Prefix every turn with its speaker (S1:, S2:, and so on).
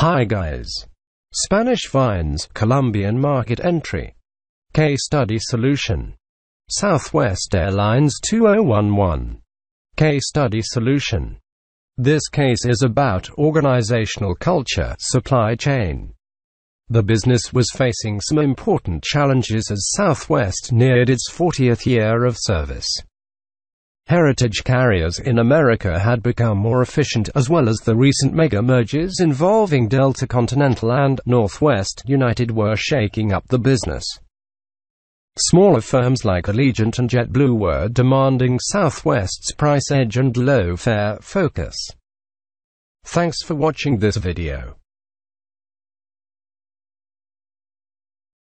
S1: Hi guys. Spanish vines, Colombian market entry. Case study solution. Southwest Airlines 2011. Case study solution. This case is about organizational culture, supply chain. The business was facing some important challenges as Southwest neared its 40th year of service. Heritage carriers in America had become more efficient, as well as the recent mega mergers involving Delta Continental and Northwest United were shaking up the business. Smaller firms like Allegiant and JetBlue were demanding Southwest's price edge and low fare focus. Thanks
S2: for watching this video.